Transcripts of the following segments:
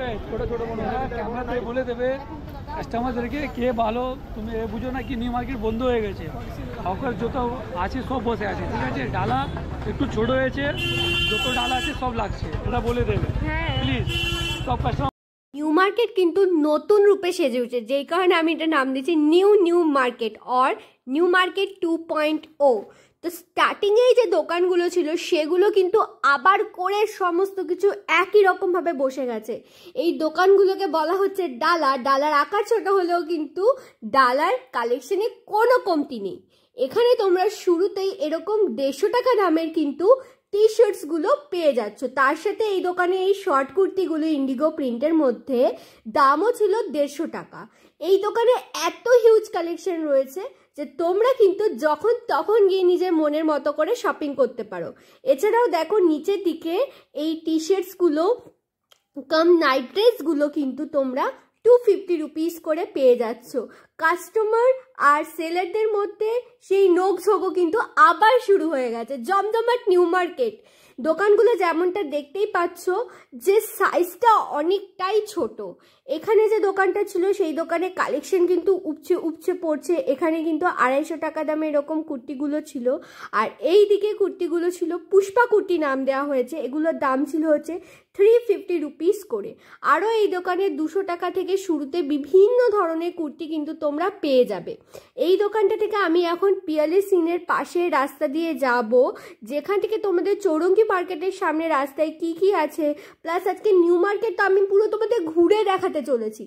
হ্যাঁ, বলে দেবে কাস্টমারদেরকে কে ভালো তুমি এ বুঝো না কি নিউ মার্কেট বন্ধ হয়ে গেছে হকার যত আছে সব বসে আছে ঠিক আছে ডালা একটু ছোট হয়েছে যত ডালা আছে সব লাগছে এটা বলে দেবে প্লিজ হ্যাঁ। সব কাস্টমার নিউ মার্কেট কিন্তু নতুন রূপে সেজে উঠছে যেই কারণে আমি এটা নাম দিচ্ছি new new market or new market two point ও তো স্টার্টিংয়েই যে দোকানগুলো ছিল সেগুলো কিন্তু আবার করে সমস্ত কিছু একই রকমভাবে বসে গেছে এই দোকানগুলোকে বলা হচ্ছে ডালা ডালার আকার ছোট হলেও কিন্তু ডালার কালেকশনে কোনো কমতি নেই এখানে তোমরা শুরুতেই এরকম দেড়শো টাকা দামের কিন্তু টি শার্টসগুলো পেয়ে যাচ্ছ তার সাথে এই দোকানে এই শর্ট কুর্তিগুলো ইন্ডিগো প্রিন্টের মধ্যে দামও ছিল দেড়শো টাকা এই দোকানে এত হিউজ কালেকশন রয়েছে যে তোমরা কিন্তু যখন তখন গিয়ে নিজের মনের মতো করে শপিং করতে পারো এছাড়াও দেখো নিচের দিকে এই টি শার্টসগুলো কম নাইট ড্রেসগুলো কিন্তু তোমরা টু ফিফটি রুপিস করে পেয়ে যাচ্ছ কাস্টমার আর সেলারদের মধ্যে সেই নোক ঝোঁকও কিন্তু আবার শুরু হয়ে গেছে জমজমাট নিউ মার্কেট দোকানগুলো যেমনটা দেখতেই পাচ্ছ যে সাইজটা অনেকটাই ছোট এখানে যে দোকানটা ছিল সেই দোকানে কালেকশন কিন্তু উপচে উপচে পড়ছে এখানে কিন্তু আড়াইশো টাকা দামে এরকম কুর্তিগুলো ছিল আর এই দিকে কুর্তিগুলো ছিল পুষ্পা কুর্তি নাম দেওয়া হয়েছে এগুলোর দাম ছিল হচ্ছে থ্রি ফিফটি রুপিস করে আরও এই দোকানে দুশো টাকা থেকে শুরুতে বিভিন্ন ধরনের কুর্তি কিন্তু তোমরা পেয়ে যাবে এই দোকানটা থেকে আমি এখন পিয়ালি সিনের পাশে রাস্তা দিয়ে যাব যেখান থেকে তোমাদের চৌরঙ্গি মার্কেটের সামনে রাস্তায় কি কি আছে প্লাস আজকে নিউ মার্কেট তো আমি পুরো তোমাদের ঘুরে দেখাতে চলেছি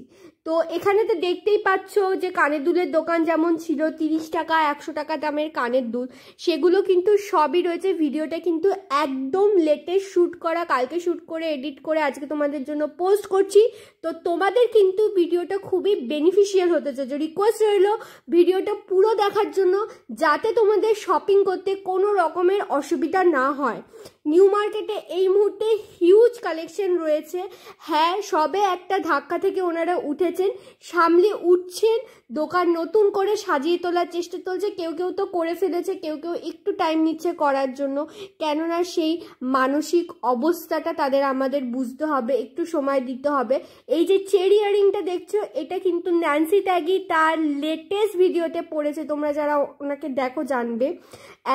তো এখানে তো দেখতেই পাচ্ছ যে কানের দুলের দোকান যেমন ছিল তিরিশ টাকা একশো টাকা দামের কানের দুল সেগুলো কিন্তু সবই রয়েছে ভিডিওটা কিন্তু একদম লেটেস্ট শ্যুট করা কালকে শ্যুট করে এডিট করে আজকে তোমাদের জন্য পোস্ট করছি তো তোমাদের কিন্তু ভিডিওটা খুবই বেনিফিশিয়াল হতে চাইছে রিকোয়েস্ট রইল ভিডিওটা পুরো দেখার জন্য যাতে তোমাদের শপিং করতে কোনো রকমের অসুবিধা না হয় নিউ মার্কেটে এই মুহূর্তে হিউজ কালেকশন রয়েছে হ্যাঁ সবে একটা ধাক্কা থেকে ওনারা উঠেছেন সামলে উঠছেন দোকান নতুন করে সাজিয়ে তোলার চেষ্টা চলছে কেউ কেউ তো করে ফেলেছে কেউ কেউ একটু টাইম নিচ্ছে করার জন্য কেননা সেই মানসিক অবস্থাটা তাদের আমাদের বুঝতে হবে একটু সময় দিতে হবে এই যে চেরি ইয়ারিংটা দেখছো এটা কিন্তু ন্যান্সি ত্যাগি তার লেটেস্ট ভিডিওতে পড়েছে তোমরা যারা ওনাকে দেখো জানবে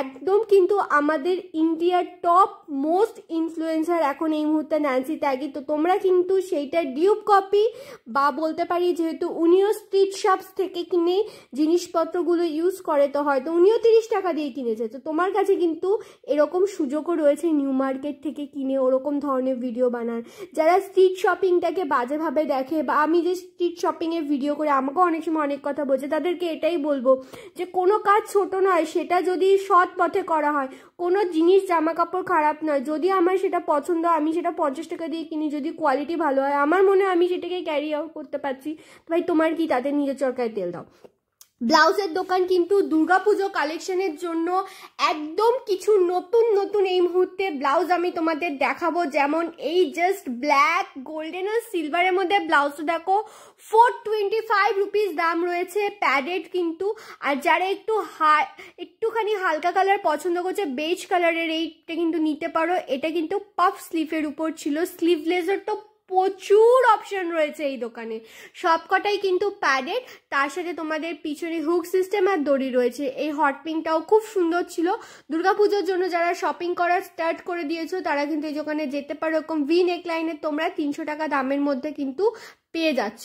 একদম কিন্তু আমাদের ইন্ডিয়ার টপ মোস্ট ইনফ্লুয়েন্সার এখন এই মুহূর্তে ন্যান্সি ত্যাগি তো তোমরা কিন্তু সেইটা ডিউপ কপি বা বলতে পারি যেহেতু উনিও স্ট্রিট শপস থেকে কিনে জিনিসপত্রগুলো ইউজ করে তো হয়তো উনিও তিরিশ টাকা দিয়ে কিনেছে তো তোমার কাছে কিন্তু এরকম সুযোগও রয়েছে নিউ মার্কেট থেকে কিনে ওরকম ধরনের ভিডিও বানান যারা স্ট্রিট শপিংটাকে বাজে ভাবে দেখে বা আমি যে স্ট্রিট শপিংয়ে ভিডিও করে আমাকে অনেক সময় অনেক কথা বলছে তাদেরকে এটাই বলবো যে কোনো কাজ ছোট নয় সেটা যদি সৎ পথে করা হয় কোনো জিনিস জামা কাপড় খারাপ নয় যদি আমার সেটা পছন্দ আমি সেটা পঞ্চাশ টাকা দিয়ে কিনি যদি কোয়ালিটি ভালো হয় আমার মনে হয় আমি সেটাকে ক্যারি আউট করতে পারছি ভাই তোমার কি তাদের নিজের চরকায় তেল দাও ব্লাউজের দোকান কিন্তু দুর্গাপুজো কালেকশনের জন্য একদম কিছু নতুন নতুন এই মুহূর্তে ব্লাউজ আমি তোমাদের দেখাবো যেমন এই জাস্ট ব্ল্যাক গোল্ডেন আর সিলভারের মধ্যে ব্লাউজটা দেখো ফোর টোয়েন্টি ফাইভ রুপিস দাম রয়েছে প্যাডেড কিন্তু আর যারা একটু হা একটুখানি হালকা কালার পছন্দ করছে বেজ কালারের এইটা কিন্তু নিতে পারো এটা কিন্তু পাফ স্লিভের উপর ছিল স্লিভলেসের তো প্রচুর অপশন রয়েছে এই দোকানে সবকটাই কিন্তু প্যাডেড তার সাথে তোমাদের পিছনে হুক সিস্টেম আর দড়ি রয়েছে এই হট পিঙ্কটাও খুব সুন্দর ছিল দুর্গাপুজোর জন্য যারা শপিং করা স্টার্ট করে দিয়েছো তারা কিন্তু এই দোকানে যেতে পারো এরকম ভি নেকলাইনের তোমরা তিনশো টাকা দামের মধ্যে কিন্তু পেয়ে যাচ্ছ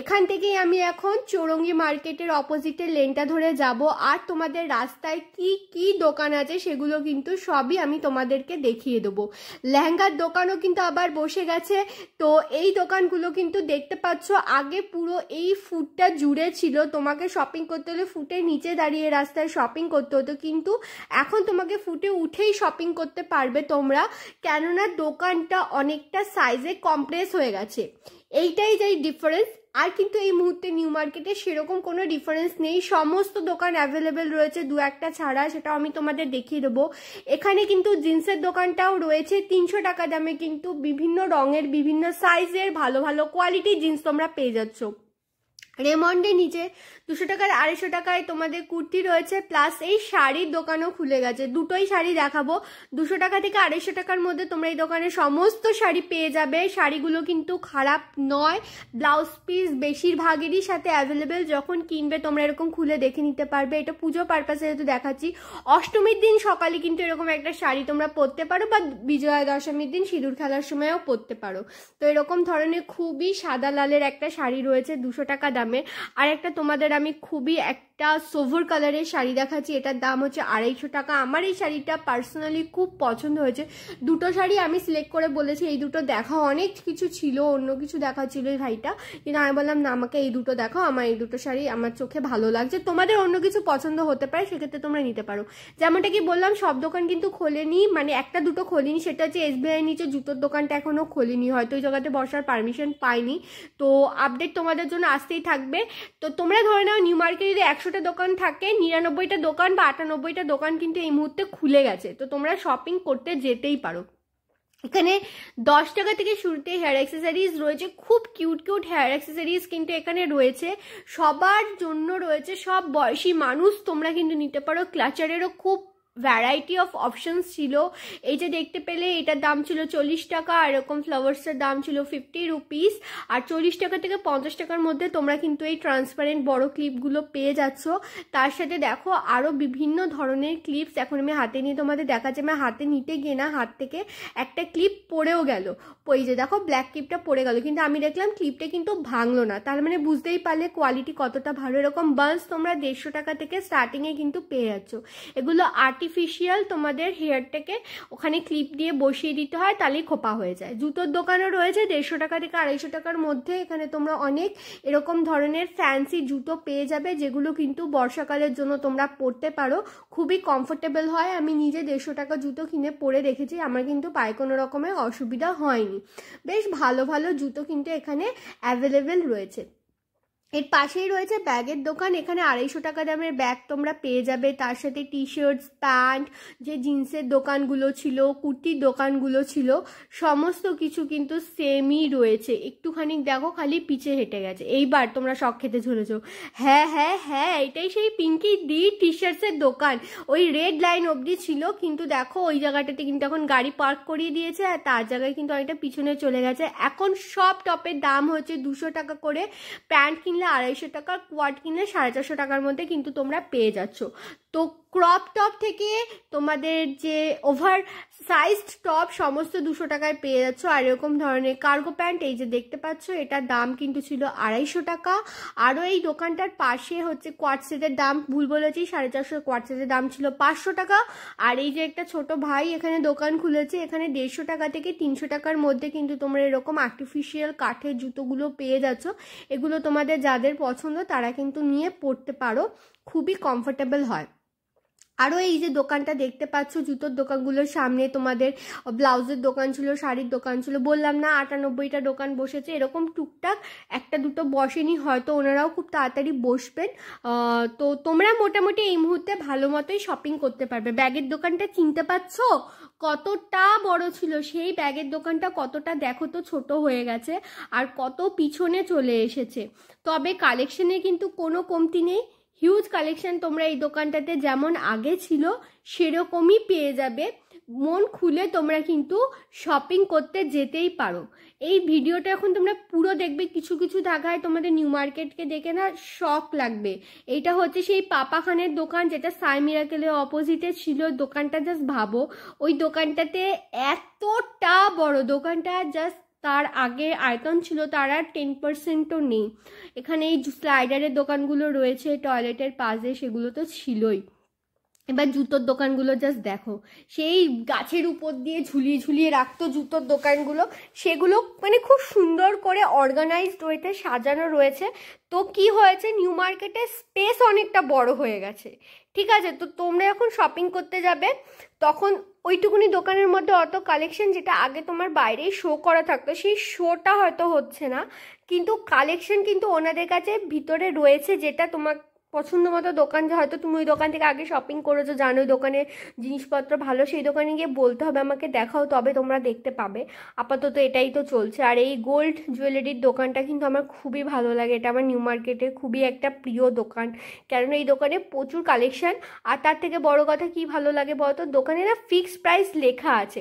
এখান থেকেই আমি এখন চৌরঙ্গি মার্কেটের অপোজিটের লেনটা ধরে যাব আর তোমাদের রাস্তায় কি কি দোকান আছে সেগুলো কিন্তু সবই আমি তোমাদেরকে দেখিয়ে দেবো লেহেঙ্গার দোকানও কিন্তু আবার বসে গেছে তো এই দোকানগুলো কিন্তু দেখতে পাচ্ছ আগে পুরো এই ফুটটা জুড়ে ছিল তোমাকে শপিং করতে হলে ফুটে নিচে দাঁড়িয়ে রাস্তায় শপিং করতে হতো কিন্তু এখন তোমাকে ফুটে উঠেই শপিং করতে পারবে তোমরা কেননা দোকানটা অনেকটা সাইজে কমপ্রেস হয়ে গেছে এইটাই যাই ডিফারেন্স আর কিন্তু এই মুহূর্তে নিউ মার্কেটে সেরকম কোনো ডিফারেন্স নেই সমস্ত দোকান অ্যাভেলেবেল রয়েছে দু একটা ছাড়া সেটাও আমি তোমাদের দেখিয়ে দেবো এখানে কিন্তু জিন্সের দোকানটাও রয়েছে তিনশো টাকা দামে কিন্তু বিভিন্ন রঙের বিভিন্ন সাইজের ভালো ভালো কোয়ালিটি জিন্স তোমরা পেয়ে যাচ্ছ রেমন্ডে নিচে দুশো টাকার আড়াইশো টাকায় তোমাদের কুর্তি রয়েছে প্লাস এই শাড়ির দোকানও খুলে গেছে দুটোই শাড়ি দেখাবো দুশো টাকা থেকে আড়াইশো টাকার মধ্যে তোমরা এই দোকানে সমস্ত শাড়ি পেয়ে যাবে শাড়িগুলো কিন্তু খারাপ নয় ব্লাউজ পিস বেশিরভাগেরই সাথে অ্যাভেলেবেল যখন কিনবে তোমরা এরকম খুলে দেখে নিতে পারবে এটা পুজো পারপাসে যেহেতু দেখাচ্ছি অষ্টমীর দিন সকালে কিন্তু এরকম একটা শাড়ি তোমরা পরতে পারো বা বিজয়া দশমীর দিন সিঁদুর খেলার সময়ও পরতে পারো তো এরকম ধরনের খুবই সাদা লালের একটা শাড়ি রয়েছে দুশো টাকা ইনস্টাগ্রামে আর একটা তোমাদের আমি খুবই এক একটা সোভর কালারের শাড়ি দেখাচ্ছি এটার দাম হচ্ছে আড়াইশো টাকা আমার এই শাড়িটা পার্সোনালি খুব পছন্দ হয়েছে দুটো শাড়ি আমি সিলেক্ট করে বলেছি এই দুটো দেখাও অনেক কিছু ছিল অন্য কিছু দেখা ছিল এই ভাইটা কিন্তু আমি বললাম না আমাকে এই দুটো দেখাও আমার এই দুটো শাড়ি আমার চোখে ভালো লাগছে তোমাদের অন্য কিছু পছন্দ হতে পারে সেক্ষেত্রে তোমরা নিতে পারো যেমনটা কি বললাম সব দোকান কিন্তু খোলেনি মানে একটা দুটো খোলেনি সেটা হচ্ছে এসবিআই নিচে জুতোর দোকানটা এখনও খোলেনি হয়তো ওই জায়গাতে বসার পারমিশন পাইনি তো আপডেট তোমাদের জন্য আসতেই থাকবে তো তোমরা ধরে নাও নিউ মার্কেটে একশো একশোটা দোকান থাকে নিরানব্বইটা দোকান বা আটানব্বইটা দোকান কিন্তু এই মুহূর্তে খুলে গেছে তো তোমরা শপিং করতে যেতেই পারো এখানে দশ টাকা থেকে শুরুতে হেয়ার অ্যাক্সেসারিজ রয়েছে খুব কিউট কিউট হেয়ার অ্যাক্সেসারিজ কিন্তু এখানে রয়েছে সবার জন্য রয়েছে সব বয়সী মানুষ তোমরা কিন্তু নিতে পারো ক্লাচারেরও খুব ভ্যারাইটি অফ অপশনস ছিল এই যে দেখতে পেলে এটার দাম ছিল চল্লিশ টাকা আর এরকম ফ্লাওয়ার্সের দাম ছিল ফিফটি রুপিস আর চল্লিশ টাকা থেকে পঞ্চাশ টাকার মধ্যে তোমরা কিন্তু এই ট্রান্সপারেন্ট বড় ক্লিপগুলো পেয়ে যাচ্ছ তার সাথে দেখো আরও বিভিন্ন ধরনের ক্লিপস এখন আমি হাতে নিয়ে তোমাদের দেখাচ্ছি আমি হাতে নিতে গিয়ে না হাত থেকে একটা ক্লিপ পড়েও গেল ওই যে দেখো ব্ল্যাক ক্লিপটা পড়ে গেল কিন্তু আমি দেখলাম ক্লিপটা কিন্তু ভাঙলো না তার মানে বুঝতেই পারলে কোয়ালিটি কতটা ভালো এরকম বান্স তোমরা দেড়শো টাকা থেকে স্টার্টিংয়ে কিন্তু পেয়ে যাচ্ছ এগুলো আর্টি আর্টিফিশিয়াল তোমাদের হেয়ারটাকে ওখানে ক্লিপ দিয়ে বসিয়ে দিতে হয় তাহলেই খোপা হয়ে যায় জুতোর দোকানও রয়েছে দেড়শো টাকা থেকে আড়াইশো টাকার মধ্যে এখানে তোমরা অনেক এরকম ধরনের ফ্যান্সি জুতো পেয়ে যাবে যেগুলো কিন্তু বর্ষাকালের জন্য তোমরা পরতে পারো খুবই কমফোর্টেবল হয় আমি নিজে দেড়শো টাকা জুতো কিনে পরে দেখেছি আমার কিন্তু পায়ে কোনো রকমের অসুবিধা হয়নি বেশ ভালো ভালো জুতো কিন্তু এখানে অ্যাভেলেবেল রয়েছে এর পাশেই রয়েছে ব্যাগের দোকান এখানে আড়াইশো টাকা দামের ব্যাগ তোমরা পেয়ে যাবে তার সাথে টি শার্টস প্যান্ট যে জিন্সের দোকানগুলো ছিল কুর্তির দোকানগুলো ছিল সমস্ত কিছু কিন্তু সেমই রয়েছে একটুখানি দেখো খালি পিছে হেঁটে গেছে এইবার তোমরা শখ খেতে ঝুলেছ হ্যাঁ হ্যাঁ হ্যাঁ এটাই সেই পিঙ্কি দি টি শার্টসের দোকান ওই রেড লাইন অবধি ছিল কিন্তু দেখো ওই জায়গাটাতে কিন্তু এখন গাড়ি পার্ক করিয়ে দিয়েছে আর তার জায়গায় কিন্তু অনেকটা পিছনে চলে গেছে এখন সব টপের দাম হচ্ছে দুশো টাকা করে প্যান্ট কিনলে কিনলে আড়াইশো টাকা কোয়াড কিনলে সাড়ে চারশো টাকার মধ্যে কিন্তু তোমরা পেয়ে যাচ্ছ তো ক্রপ টপ থেকে তোমাদের যে ওভার সাইজড টপ সমস্ত দুশো টাকায় পেয়ে যাচ্ছ আর এরকম ধরনের কার্গো প্যান্ট এই যে দেখতে পাচ্ছ এটার দাম কিন্তু ছিল আড়াইশো টাকা আরও এই দোকানটার পাশে হচ্ছে কোয়ার্টসেটের দাম ভুল বলেছি সাড়ে চারশো কোয়াটসেটের দাম ছিল পাঁচশো টাকা আর এই যে একটা ছোট ভাই এখানে দোকান খুলেছে এখানে দেড়শো টাকা থেকে তিনশো টাকার মধ্যে কিন্তু তোমরা এরকম আর্টিফিশিয়াল কাঠের জুতোগুলো পেয়ে যাচ্ছ এগুলো তোমাদের যাদের পছন্দ তারা কিন্তু নিয়ে পড়তে পারো খুবই কমফোর্টেবল হয় আরও এই যে দোকানটা দেখতে পাচ্ছ জুতোর দোকানগুলোর সামনে তোমাদের ব্লাউজের দোকান ছিল শাড়ির দোকান ছিল বললাম না আটানব্বইটা দোকান বসেছে এরকম টুকটাক একটা দুটো বসেনি হয়তো ওনারাও খুব তাড়াতাড়ি বসবেন তো তোমরা মোটামুটি এই মুহূর্তে ভালো মতোই শপিং করতে পারবে ব্যাগের দোকানটা চিনতে পারছো কতটা বড় ছিল সেই ব্যাগের দোকানটা কতটা দেখো তো ছোট হয়ে গেছে আর কত পিছনে চলে এসেছে তবে কালেকশনে কিন্তু কোনো কমতি নেই হিউজ কালেকশন তোমরা এই দোকানটাতে যেমন আগে ছিল সেরকমই পেয়ে যাবে মন খুলে তোমরা কিন্তু শপিং করতে যেতেই পারো এই ভিডিওটা এখন তোমরা পুরো দেখবে কিছু কিছু ঢাকায় তোমাদের নিউ মার্কেটকে দেখে না শখ লাগবে এটা হচ্ছে সেই পাপাখানের দোকান যেটা সাই মিরাকেলের অপোজিটে ছিল দোকানটা জাস্ট ভাবো ওই দোকানটাতে এতটা বড় দোকানটা জাস্ট তার আগে আয়তন ছিল তার আর টেন পার্সেন্টও নেই এখানে এই স্লাইডারের দোকানগুলো রয়েছে টয়লেটের পাশে সেগুলো তো ছিলই এবার জুতোর দোকানগুলো জাস্ট দেখো সেই গাছের উপর দিয়ে ঝুলিয়ে ঝুলিয়ে রাখতো জুতোর দোকানগুলো সেগুলো মানে খুব সুন্দর করে অর্গানাইজড ওয়েতে সাজানো রয়েছে তো কি হয়েছে নিউ মার্কেটে স্পেস অনেকটা বড় হয়ে গেছে ঠিক আছে তো তোমরা যখন শপিং করতে যাবে তখন ওইটুকুনি দোকানের মধ্যে অত কালেকশন যেটা আগে তোমার বাইরেই শো করা থাকতো সেই শোটা হয়তো হচ্ছে না কিন্তু কালেকশন কিন্তু ওনাদের কাছে ভিতরে রয়েছে যেটা তোমাকে পছন্দ মতো দোকান হয়তো তুমি ওই দোকান থেকে আগে শপিং করেছো জানো ওই দোকানের জিনিসপত্র ভালো সেই দোকানে গিয়ে বলতে হবে আমাকে দেখাও তবে তোমরা দেখতে পাবে আপাতত এটাই তো চলছে আর এই গোল্ড জুয়েলারির দোকানটা কিন্তু আমার খুবই ভালো লাগে এটা আমার নিউ মার্কেটে খুবই একটা প্রিয় দোকান কেননা এই দোকানে প্রচুর কালেকশান আর তার থেকে বড় কথা কি ভালো লাগে বলতো দোকানে না ফিক্সড প্রাইস লেখা আছে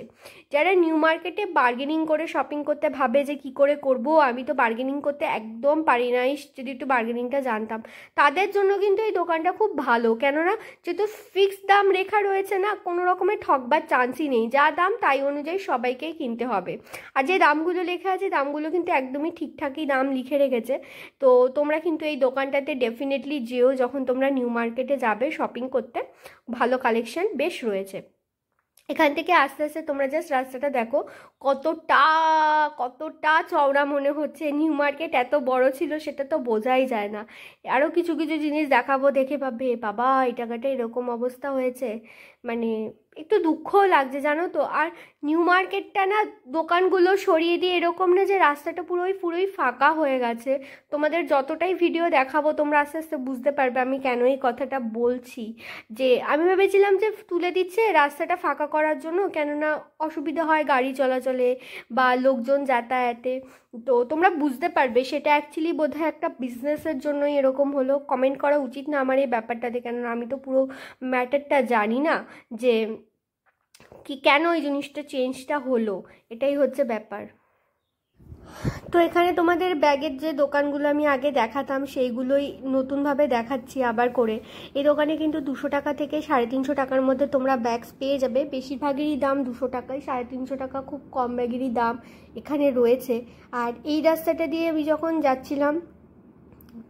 যারা নিউ মার্কেটে বার্গেনিং করে শপিং করতে ভাবে যে কি করে করব আমি তো বার্গেনিং করতে একদম পারি না যদি একটু বার্গেনিংটা জানতাম তাদের জন্য কিন্তু এই দোকানটা খুব ভালো কেননা যেহেতু ফিক্সড দাম রেখা রয়েছে না কোনো রকমের ঠকবার চান্সই নেই যা দাম তাই অনুযায়ী সবাইকেই কিনতে হবে আর যে দামগুলো লেখা আছে দামগুলো কিন্তু একদমই ঠিকঠাকই দাম লিখে রেখেছে তো তোমরা কিন্তু এই দোকানটাতে ডেফিনেটলি যেও যখন তোমরা নিউ মার্কেটে যাবে শপিং করতে ভালো কালেকশন বেশ রয়েছে এখান থেকে আস্তে আস্তে তোমরা জাস্ট রাস্তাটা দেখো কতটা কতটা চওড়া মনে হচ্ছে নিউ মার্কেট এত বড় ছিল সেটা তো বোঝাই যায় না আরও কিছু কিছু জিনিস দেখাবো দেখে ভাববে বাবা এটা কাটা এরকম অবস্থা হয়েছে মানে একটু দুঃখও লাগছে জানো তো আর নিউ মার্কেটটা না দোকানগুলো সরিয়ে দিয়ে এরকম না যে রাস্তাটা পুরোই পুরোই ফাঁকা হয়ে গেছে তোমাদের যতটাই ভিডিও দেখাবো তোমরা আস্তে আস্তে বুঝতে পারবে আমি কেন এই কথাটা বলছি যে আমি ভেবেছিলাম যে তুলে দিচ্ছে রাস্তাটা ফাঁকা করার জন্য কেননা অসুবিধা হয় গাড়ি চলাচলে বা লোকজন যাতায়াতে তো তোমরা বুঝতে পারবে সেটা অ্যাকচুয়ালি বোধহয় একটা বিজনেসের জন্যই এরকম হলো কমেন্ট করা উচিত না আমার এই ব্যাপারটাতে কেননা আমি তো পুরো ম্যাটারটা জানি না যে কি কেন এই জিনিসটা চেঞ্জটা হলো এটাই হচ্ছে ব্যাপার তো এখানে তোমাদের ব্যাগের যে দোকানগুলো আমি আগে দেখাতাম সেইগুলোই নতুনভাবে দেখাচ্ছি আবার করে এই দোকানে কিন্তু দুশো টাকা থেকে সাড়ে তিনশো টাকার মধ্যে তোমরা ব্যাগস পেয়ে যাবে বেশিরভাগেরই দাম দুশো টাকায় সাড়ে তিনশো টাকা খুব কম ব্যাগেরই দাম এখানে রয়েছে আর এই রাস্তাটা দিয়ে আমি যখন যাচ্ছিলাম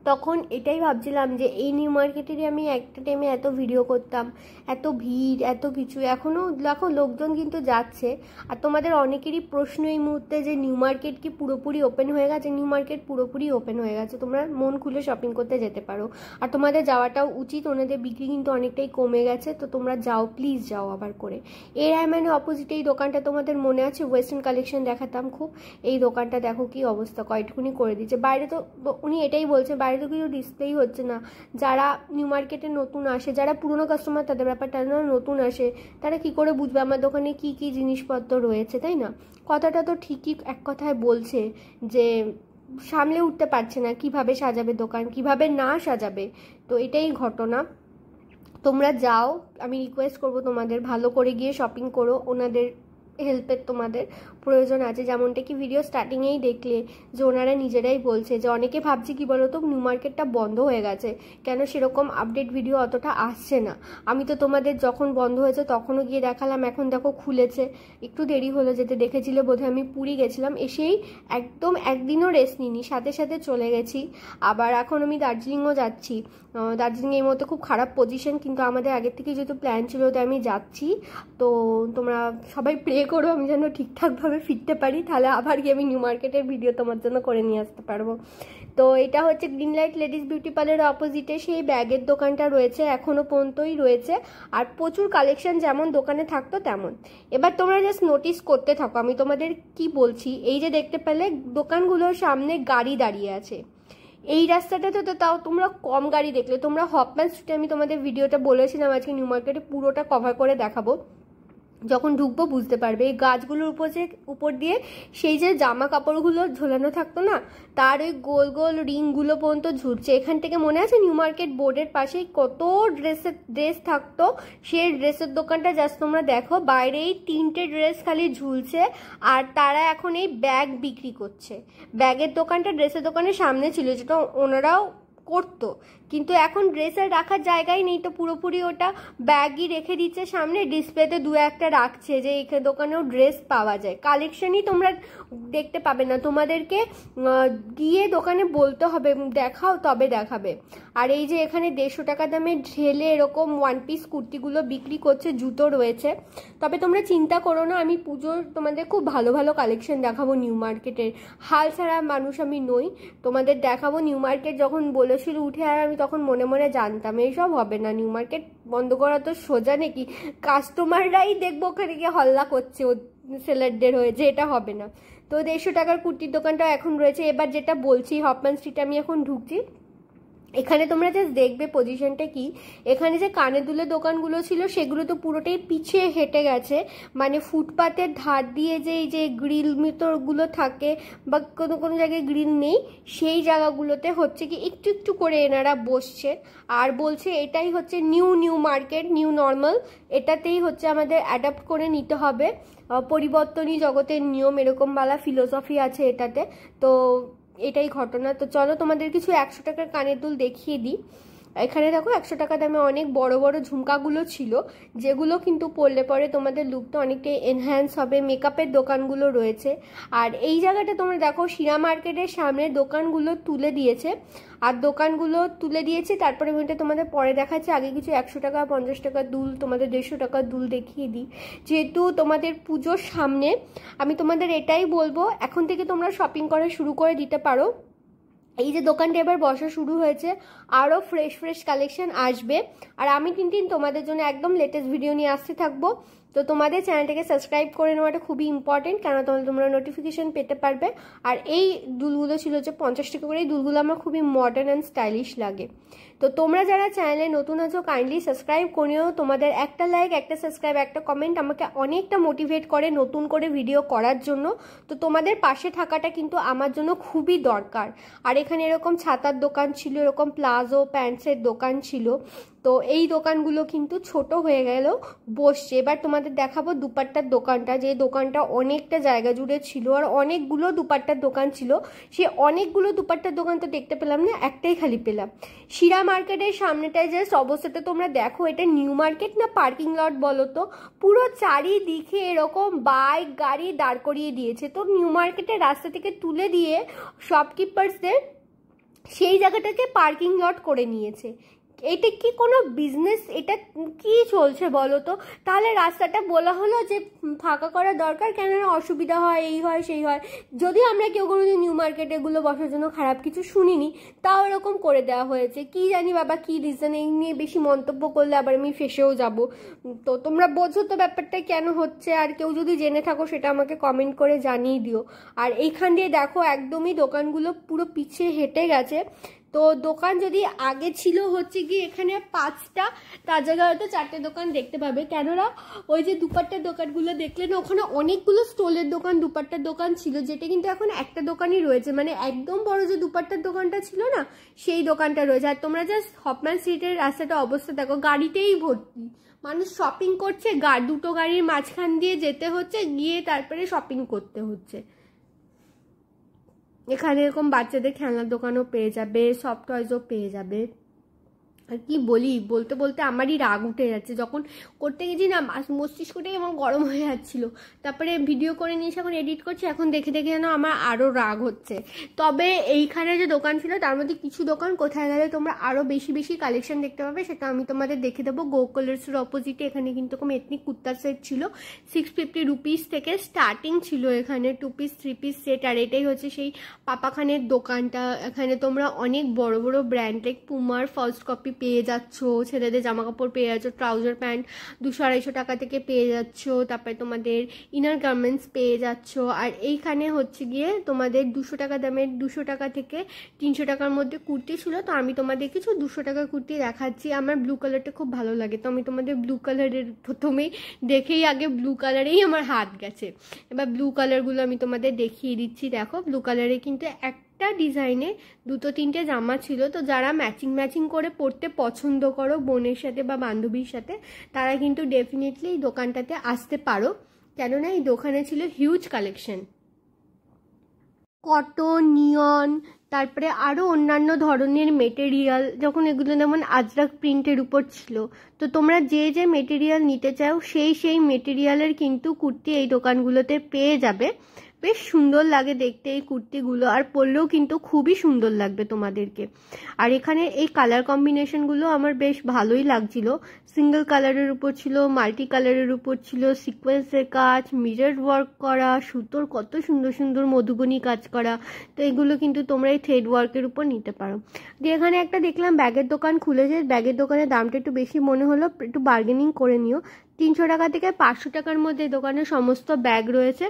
তখন এটাই ভাবছিলাম যে এই নিউ মার্কেটেরই আমি একটা টাইমে এত ভিডিও করতাম এত ভিড় এত কিছু এখনও দেখো লোকজন কিন্তু যাচ্ছে আর তোমাদের অনেকেরই প্রশ্ন এই মুহূর্তে যে নিউ মার্কেট কি পুরোপুরি ওপেন হয়ে গেছে নিউ মার্কেট পুরোপুরি ওপেন হয়ে গেছে তোমরা মন খুলে শপিং করতে যেতে পারো আর তোমাদের যাওয়াটাও উচিত ওনাদের বিক্রি কিন্তু অনেকটাই কমে গেছে তো তোমরা যাও প্লিজ যাও আবার করে এর মানে অপোজিটে এই দোকানটা তোমাদের মনে আছে ওয়েস্টার্ন কালেকশন দেখাতাম খুব এই দোকানটা দেখো কি অবস্থা কয়টুকুনি করে দিচ্ছে বাইরে তো উনি এটাই বলছে বাইরে বাইরে কিছু ডিসপ্লেই হচ্ছে না যারা নিউ মার্কেটে নতুন আসে যারা পুরনো কাস্টমার তাদের ব্যাপারটা যারা নতুন আসে তারা কি করে বুঝবে আমার দোকানে কি কি জিনিসপত্র রয়েছে তাই না কথাটা তো ঠিকই এক কথায় বলছে যে সামলে উঠতে পারছে না কিভাবে সাজাবে দোকান কিভাবে না সাজাবে তো এটাই ঘটনা তোমরা যাও আমি রিকোয়েস্ট করব তোমাদের ভালো করে গিয়ে শপিং করো ওনাদের হেল্পের তোমাদের প্রয়োজন আছে যেমনটা কি ভিডিও স্টার্টিংয়েই দেখলে যে ওনারা নিজেরাই বলছে যে অনেকে ভাবছে কি তো নিউ মার্কেটটা বন্ধ হয়ে গেছে কেন সেরকম আপডেট ভিডিও অতটা আসছে না আমি তো তোমাদের যখন বন্ধ হয়েছে তখনও গিয়ে দেখালাম এখন দেখো খুলেছে একটু দেরি হলো যেতে দেখেছিলে বোধহয় আমি পুরী গেছিলাম এসেই একদম একদিনও রেস্ট নিইনি সাথে সাথে চলে গেছি আবার এখন আমি দার্জিলিংও যাচ্ছি দার্জিলিং এই মতো খুব খারাপ পজিশন কিন্তু আমাদের আগের থেকে যেহেতু প্ল্যান ছিল তো আমি যাচ্ছি তো তোমরা সবাই প্রে করো আমি যেন ঠিকঠাকভাবে ফিরতে পারি তাহলে আবার গিয়ে আমি নিউ মার্কেটের ভিডিও তোমার জন্য করে নিয়ে আসতে পারবো তো এটা হচ্ছে গ্রিন লাইট লেডিস বিউটি পার্লারের অপোজিটে সেই ব্যাগের দোকানটা রয়েছে এখনও পর্যন্তই রয়েছে আর প্রচুর কালেকশন যেমন দোকানে থাকতো তেমন এবার তোমরা জাস্ট নোটিস করতে থাকো আমি তোমাদের কি বলছি এই যে দেখতে পেলে দোকানগুলোর সামনে গাড়ি দাঁড়িয়ে আছে এই রাস্তাটাতে তো তাও তোমরা কম গাড়ি দেখলে তোমরা হপম্যান স্ট্রিটে আমি তোমাদের ভিডিওটা বলেছিলাম আজকে নিউ মার্কেটে পুরোটা কভার করে দেখাবো যখন ঢুকবো বুঝতে পারবে এই গাছগুলোর উপর যে উপর দিয়ে সেই যে জামা কাপড়গুলো ঝোলানো থাকতো না তার ওই গোল গোল রিংগুলো পর্যন্ত ঝুলছে এখান থেকে মনে আছে নিউ মার্কেট বোর্ডের পাশেই কত ড্রেসের ড্রেস থাকতো সেই ড্রেসের দোকানটা জাস্ট তোমরা দেখো বাইরে এই তিনটে ড্রেস খালি ঝুলছে আর তারা এখন এই ব্যাগ বিক্রি করছে ব্যাগের দোকানটা ড্রেসের দোকানের সামনে ছিল যেটা ওনারাও করত কিন্তু এখন ড্রেসে রাখার জায়গাই নেই তো পুরোপুরি ওটা ব্যাগই রেখে দিচ্ছে সামনে ডিসপ্লেতে দু একটা রাখছে যে এই দোকানেও ড্রেস পাওয়া যায় কালেকশনই তোমরা দেখতে পাবে না তোমাদেরকে গিয়ে দোকানে বলতে হবে দেখাও তবে দেখাবে আর এই যে এখানে দেড়শো টাকা দামে ঢেলে এরকম ওয়ান পিস কুর্তিগুলো বিক্রি করছে জুতো রয়েছে তবে তোমরা চিন্তা করো না আমি পুজোর তোমাদের খুব ভালো ভালো কালেকশন দেখাবো নিউ মার্কেটের হাল ছাড়া মানুষ আমি নই তোমাদের দেখাবো নিউ মার্কেট যখন বলে বলেছিল উঠে আর আমি তখন মনে মনে জানতাম এইসব হবে না নিউ মার্কেট বন্ধ করা তো সোজা নাকি কাস্টমাররাই দেখবো ওখানে গিয়ে হল্লা করছে ও সেলারদের হয়ে যে এটা হবে না তো দেড়শো টাকার কুর্তির দোকানটা এখন রয়েছে এবার যেটা বলছি হপম্যান স্ট্রিটে আমি এখন ঢুকছি এখানে তোমরা জাস্ট দেখবে পজিশনটা কি এখানে যে কানে দুলে দোকানগুলো ছিল সেগুলো তো পুরোটাই পিছিয়ে হেঁটে গেছে মানে ফুটপাতের ধার দিয়ে যে এই যে গ্রিল মিতরগুলো থাকে বা কোনো কোনো জায়গায় গ্রিল নেই সেই জায়গাগুলোতে হচ্ছে কি একটু একটু করে এনারা বসছে আর বলছে এটাই হচ্ছে new new market new normal এটাতেই হচ্ছে আমাদের অ্যাডাপ্ট করে নিতে হবে পরিবর্তনই জগতের নিয়ম এরকমওয়ালা ফিলোসফি আছে এটাতে তো এটাই ঘটনা তো চলো তোমাদের কিছু একশো টাকার কানের দুল দেখিয়ে দিই এখানে দেখো একশো টাকা দামে অনেক বড় বড় ঝুমকাগুলো ছিল যেগুলো কিন্তু পরলে পরে তোমাদের লুকটা অনেকটাই এনহ্যান্স হবে মেকআপের দোকানগুলো রয়েছে আর এই জায়গাটা তোমরা দেখো শিরা মার্কেটের সামনে দোকানগুলো তুলে দিয়েছে আর দোকানগুলো তুলে দিয়েছে তারপরে ওইটা তোমাদের পরে দেখাচ্ছে আগে কিছু একশো টাকা পঞ্চাশ টাকা দুল তোমাদের দেড়শো টাকা দুল দেখিয়ে দিই যেহেতু তোমাদের পুজোর সামনে আমি তোমাদের এটাই বলবো এখন থেকে তোমরা শপিং করা শুরু করে দিতে পারো এই যে দোকানটা এবার বসা শুরু হয়েছে আরও ফ্রেশ ফ্রেশ কালেকশন আসবে আর আমি কিন্তু তোমাদের জন্য একদম লেটেস্ট ভিডিও নিয়ে আসতে থাকবো তো তোমাদের চ্যানেলটাকে সাবস্ক্রাইব করে নেওয়াটা খুবই ইম্পর্টেন্ট কেন তোমাদের তোমরা নোটিফিকেশান পেতে পারবে আর এই দুলগুলো ছিল যে পঞ্চাশ টাকা করে এই দুলগুলো আমার খুবই মডার্ন অ্যান্ড স্টাইলিশ লাগে তো তোমরা যারা চ্যানেলে নতুন আছো কাইন্ডলি সাবস্ক্রাইব করিও তোমাদের একটা লাইক একটা সাবস্ক্রাইব একটা কমেন্ট আমাকে অনেকটা মোটিভেট করে নতুন করে ভিডিও করার জন্য তো তোমাদের পাশে থাকাটা কিন্তু আমার জন্য খুবই দরকার আর এখানে এরকম ছাতার দোকান ছিল এরকম প্লাজো প্যান্টসের দোকান ছিল তো এই দোকানগুলো কিন্তু ছোট হয়ে গেল বসছে এবার তোমাদের দেখাবো দুপাট্টার দোকানটা যে দোকানটা অনেকটা জায়গা জুড়ে ছিল আর অনেকগুলো দুপাট্টার দোকান ছিল সে অনেকগুলো দুপাট্টার দোকান তো দেখতে পেলাম না একটাই খালি পেলাম শিরা মার্কেটের সামনেটায় জাস্ট অবস্থাটা তোমরা দেখো এটা নিউ মার্কেট না পার্কিং লট বলো তো পুরো চারিদিকে এরকম বাইক গাড়ি দাঁড় করিয়ে দিয়েছে তো নিউ মার্কেটের রাস্তা থেকে তুলে দিয়ে শপকিপার্সদের সেই জায়গাটাকে পার্কিং লট করে নিয়েছে এটা কি কোনো বিজনেস এটা কি চলছে বলো তো তাহলে রাস্তাটা বলা হলো যে ফাঁকা করা দরকার কেননা অসুবিধা হয় এই হয় সেই হয় যদি আমরা কেউ কোনো দিন নিউ মার্কেট এগুলো বসার জন্য খারাপ কিছু শুনিনি তাও এরকম করে দেওয়া হয়েছে কি জানি বাবা কি রিজন এই নিয়ে বেশি মন্তব্য করলে আবার আমি ফেসেও যাব তো তোমরা বোঝো তো ব্যাপারটা কেন হচ্ছে আর কেউ যদি জেনে থাকো সেটা আমাকে কমেন্ট করে জানিয়ে দিও আর এইখান দিয়ে দেখো একদমই দোকানগুলো পুরো পিছিয়ে হেঁটে গেছে তো দোকান যদি আগে ছিল হচ্ছে কি এখানে পাঁচটা তার জায়গায় হয়তো চারটে দোকান দেখতে পাবে কেননা ওই যে দুপাট্টার দোকানগুলো দেখলে না ওখানে অনেকগুলো স্টোলের দোকান দুপাট্টার দোকান ছিল যেটা কিন্তু এখন একটা দোকানই রয়েছে মানে একদম বড় যে দুপাট্টার দোকানটা ছিল না সেই দোকানটা রয়েছে আর তোমরা জাস্ট হপম্যান স্ট্রিটের রাস্তাটা অবস্থা দেখো গাড়িতেই ভর্তি মানুষ শপিং করছে গা দুটো গাড়ির মাঝখান দিয়ে যেতে হচ্ছে গিয়ে তারপরে শপিং করতে হচ্ছে এখানে এরকম বাচ্চাদের খেলনার দোকানও পেয়ে যাবে সফট টয়েসও পেয়ে যাবে আর কি বলি বলতে বলতে আমারই রাগ উঠে যাচ্ছে যখন করতে গেছি না মস্তিষ্কটাই আমার গরম হয়ে যাচ্ছিল তারপরে ভিডিও করে নিয়েছি এখন এডিট করছি এখন দেখে দেখে যেন আমার আরও রাগ হচ্ছে তবে এইখানে যে দোকান ছিল তার মধ্যে কিছু দোকান কোথায় গেলে তোমরা আরও বেশি বেশি কালেকশন দেখতে পাবে সেটা আমি তোমাদের দেখে দেবো গোকলার্সের অপোজিটে এখানে কিন্তু এরকম এথনিক কুর্তার সেট ছিল সিক্স ফিফটি রুপিস থেকে স্টার্টিং ছিল এখানে two piece three piece set আর এটাই হচ্ছে সেই পাপাখানের দোকানটা এখানে তোমরা অনেক বড় বড় ব্র্যান্ড লাইক পুমার ফার্স্ট কপি পেয়ে যাচ্ছ ছেলেদের জামা কাপড় পেয়ে যাচ্ছ ট্রাউজার প্যান্ট দুশো আড়াইশো টাকা থেকে পেয়ে যাচ্ছ তারপরে তোমাদের ইনার গার্মেন্টস পেয়ে যাচ্ছ আর এইখানে হচ্ছে গিয়ে তোমাদের দুশো টাকা দামের দুশো টাকা থেকে তিনশো টাকার মধ্যে কুর্তি ছিল তো আমি তোমাদের কিছু দুশো টাকার কুর্তি দেখাচ্ছি আমার ব্লু কালারটা খুব ভালো লাগে তো আমি তোমাদের ব্লু কালারের প্রথমেই দেখেই আগে ব্লু কালারেই আমার হাত গেছে এবার ব্লু কালারগুলো আমি তোমাদের দেখিয়ে দিচ্ছি দেখো ব্লু কালারে কিন্তু এক একটা ডিজাইনে দুটো তিনটে জামা ছিল তো যারা ম্যাচিং ম্যাচিং করে পড়তে পছন্দ করো বোনের সাথে বা বান্ধবীর সাথে তারা কিন্তু ডেফিনেটলি এই দোকানটাতে আসতে পারো কেননা এই দোকানে ছিল হিউজ কালেকশন কটন নিয়ন তারপরে আরও অন্যান্য ধরনের মেটেরিয়াল যখন এগুলো যেমন আজরাক প্রিন্টের উপর ছিল তো তোমরা যে যে মেটেরিয়াল নিতে চাও সেই সেই মেটেরিয়ালের কিন্তু কুর্তি এই দোকানগুলোতে পেয়ে যাবে বেশ সুন্দর লাগে দেখতে এই কুর্তিগুলো আর পরলেও কিন্তু খুবই সুন্দর লাগবে তোমাদেরকে আর এখানে এই কালার কম্বিনেশনগুলো আমার বেশ ভালোই লাগছিল সিঙ্গেল কালারের উপর ছিল মাল্টি কালারের উপর ছিল সিকোয়েন্সের কাজ মিরর ওয়ার্ক করা সুতোর কত সুন্দর সুন্দর মধুবনী কাজ করা তো এগুলো কিন্তু তোমরা এই থ্রেড ওয়ার্কের উপর নিতে পারো দিয়ে এখানে একটা দেখলাম ব্যাগের দোকান খুলেছে ব্যাগের দোকানের দামটা একটু বেশি মনে হলো একটু বার্গেনিং করে নিও তিনশো টাকা থেকে পাঁচশো টাকার মধ্যে দোকানে সমস্ত ব্যাগ রয়েছে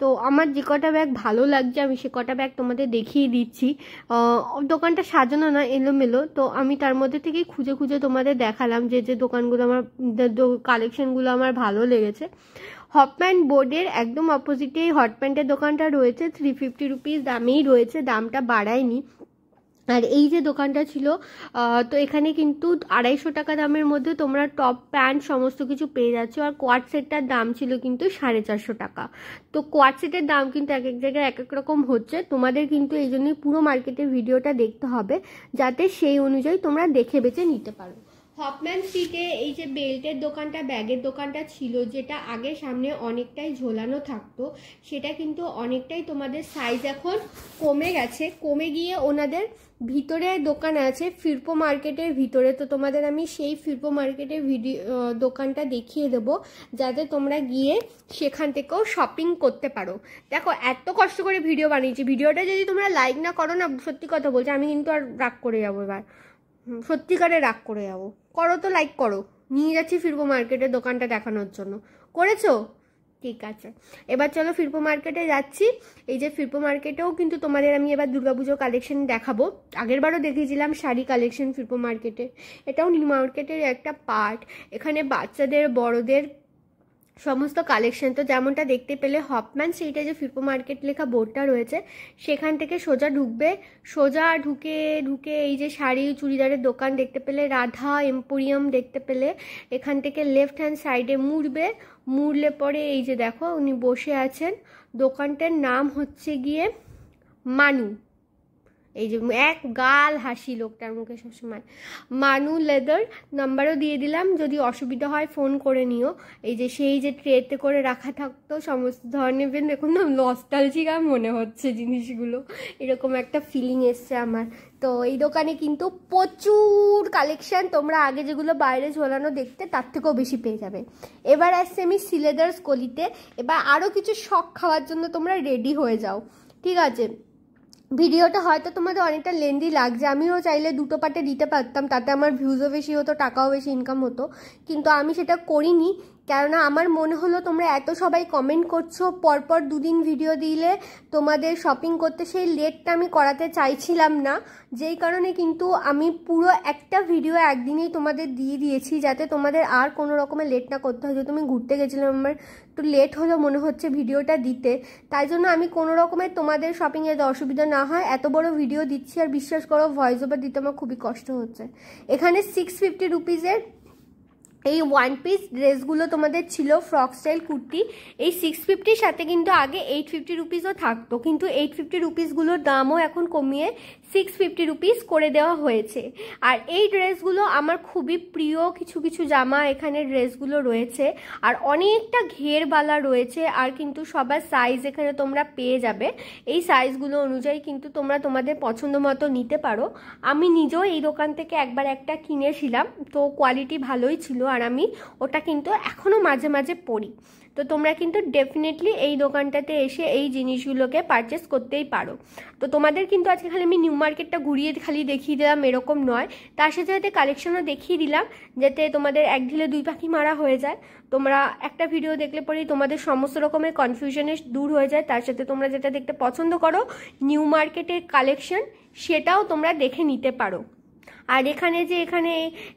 তো আমার যে কটা ব্যাগ ভালো লাগছে আমি সে কটা ব্যাগ তোমাদের দেখিয়ে দিচ্ছি দোকানটা সাজানো না এলোমেলো তো আমি তার মধ্যে থেকেই খুঁজে খুঁজে তোমাদের দেখালাম যে যে দোকানগুলো আমার কালেকশনগুলো আমার ভালো লেগেছে প্যান্ট বোর্ডের একদম অপোজিটে এই প্যান্টের দোকানটা রয়েছে থ্রি ফিফটি রুপিস দামেই রয়েছে দামটা বাড়ায়নি আর এই যে দোকানটা ছিল তো এখানে কিন্তু আড়াইশো টাকা দামের মধ্যে তোমরা টপ প্যান্ট সমস্ত কিছু পেয়ে যাচ্ছ আর কোয়াট সেটটার দাম ছিল কিন্তু সাড়ে চারশো টাকা তো কোয়াট সেটের দাম কিন্তু এক এক জায়গায় এক এক রকম হচ্ছে তোমাদের কিন্তু এই জন্যই পুরো মার্কেটের ভিডিওটা দেখতে হবে যাতে সেই অনুযায়ী তোমরা দেখে বেছে নিতে পারো হপম্যান স্ট্রিটে এই যে বেল্টের দোকানটা ব্যাগের দোকানটা ছিল যেটা আগে সামনে অনেকটাই ঝোলানো থাকতো সেটা কিন্তু অনেকটাই তোমাদের সাইজ এখন কমে গেছে কমে গিয়ে ওনাদের ভিতরে দোকান আছে ফিরপো মার্কেটের ভিতরে তো তোমাদের আমি সেই ফিরপো মার্কেটের ভিডিও দোকানটা দেখিয়ে দেবো যাতে তোমরা গিয়ে সেখান থেকেও শপিং করতে পারো দেখো এত কষ্ট করে ভিডিও বানিয়েছি ভিডিওটা যদি তোমরা লাইক না করো না সত্যি কথা বলছি আমি কিন্তু আর রাগ করে যাবো এবার সত্যিকারে রাগ করে যাবো করো তো লাইক করো নিয়ে যাচ্ছি ফিরবো মার্কেটের দোকানটা দেখানোর জন্য করেছো ঠিক আছে এবার চলো ফিরপো মার্কেটে যাচ্ছি এই যে ফিরপো মার্কেটেও কিন্তু তোমাদের আমি এবার দুর্গাপুজো কালেকশন দেখাবো আগেরবারও দেখিয়েছিলাম শাড়ি কালেকশন ফিরপো মার্কেটে এটাও নিউ মার্কেটের একটা পার্ট এখানে বাচ্চাদের বড়দের সমস্ত কালেকশন তো যেমনটা দেখতে পেলে হপম্যান স্ট্রিটে যে ফিরপো মার্কেট লেখা বোর্ডটা রয়েছে সেখান থেকে সোজা ঢুকবে সোজা ঢুকে ঢুকে এই যে শাড়ি চুড়িদারের দোকান দেখতে পেলে রাধা এম্পোরিয়াম দেখতে পেলে এখান থেকে লেফট হ্যান্ড সাইডে মুড়বে মুড়লে পরে এই যে দেখো উনি বসে আছেন দোকানটার নাম হচ্ছে গিয়ে মানু এই যে এক গাল হাসি লোকটার মুখে সবসময় মানু লেদার নাম্বারও দিয়ে দিলাম যদি অসুবিধা হয় ফোন করে নিও এই যে সেই যে ট্রেতে করে রাখা থাকতো সমস্ত ধরনের পেন দেখুন না লস্টালজিকা মনে হচ্ছে জিনিসগুলো এরকম একটা ফিলিং এসছে আমার তো এই দোকানে কিন্তু প্রচুর কালেকশান তোমরা আগে যেগুলো বাইরে ঝোলানো দেখতে তার থেকেও বেশি পেয়ে যাবে এবার আসছে আমি সিলেদার্স কলিতে এবার আরও কিছু শখ খাওয়ার জন্য তোমরা রেডি হয়ে যাও ঠিক আছে ভিডিওটা হয়তো তোমাদের অনেকটা লেন্দি লাগছে আমিও চাইলে দুটো পার্টে দিতে পারতাম তাতে আমার ভিউজও বেশি হতো টাকাও বেশি ইনকাম হতো কিন্তু আমি সেটা করিনি কেননা আমার মনে হলো তোমরা এত সবাই কমেন্ট করছো পরপর দুদিন ভিডিও দিলে তোমাদের শপিং করতে সেই লেটটা আমি করাতে চাইছিলাম না যেই কারণে কিন্তু আমি পুরো একটা ভিডিও একদিনেই তোমাদের দিয়ে দিয়েছি যাতে তোমাদের আর কোনো রকমের লেট না করতে হয় যে তুমি ঘুরতে গেছিলাম আমার একটু লেট হলো মনে হচ্ছে ভিডিওটা দিতে তাই জন্য আমি কোনো রকমের তোমাদের শপিংয়ে অসুবিধা না হয় এত বড় ভিডিও দিচ্ছি আর বিশ্বাস করো ভয়েস ওভার দিতে আমার খুবই কষ্ট হচ্ছে এখানে সিক্স ফিফটি রুপিজের এই ওয়ান পিস ড্রেসগুলো তোমাদের ছিল ফ্রক স্টাইল কুর্তি এই সিক্স ফিফটির সাথে কিন্তু আগে এইট ফিফটি রুপিসও থাকতো কিন্তু এইট ফিফটি রুপিসগুলোর দামও এখন কমিয়ে সিক্স ফিফটি রুপিস করে দেওয়া হয়েছে আর এই ড্রেসগুলো আমার খুবই প্রিয় কিছু কিছু জামা এখানে ড্রেসগুলো রয়েছে আর অনেকটা ঘেরবালা রয়েছে আর কিন্তু সবার সাইজ এখানে তোমরা পেয়ে যাবে এই সাইজগুলো অনুযায়ী কিন্তু তোমরা তোমাদের পছন্দ মতো নিতে পারো আমি নিজেও এই দোকান থেকে একবার একটা কিনেছিলাম তো কোয়ালিটি ভালোই ছিল আর আমি ওটা কিন্তু এখনও মাঝে মাঝে পড়ি তো তোমরা কিন্তু ডেফিনেটলি এই দোকানটাতে এসে এই জিনিসগুলোকে পারচেস করতেই পারো তো তোমাদের কিন্তু আজকে খালি আমি নিউ মার্কেটটা ঘুরিয়ে খালি দেখিয়ে দিলাম এরকম নয় তার সাথে সাথে কালেকশনও দেখিয়ে দিলাম যাতে তোমাদের এক ঢিলে দুই পাখি মারা হয়ে যায় তোমরা একটা ভিডিও দেখলে পরেই তোমাদের সমস্ত রকমের কনফিউশনের দূর হয়ে যায় তার সাথে তোমরা যেটা দেখতে পছন্দ করো নিউ মার্কেটের কালেকশন সেটাও তোমরা দেখে নিতে পারো আর এখানে যে এখানে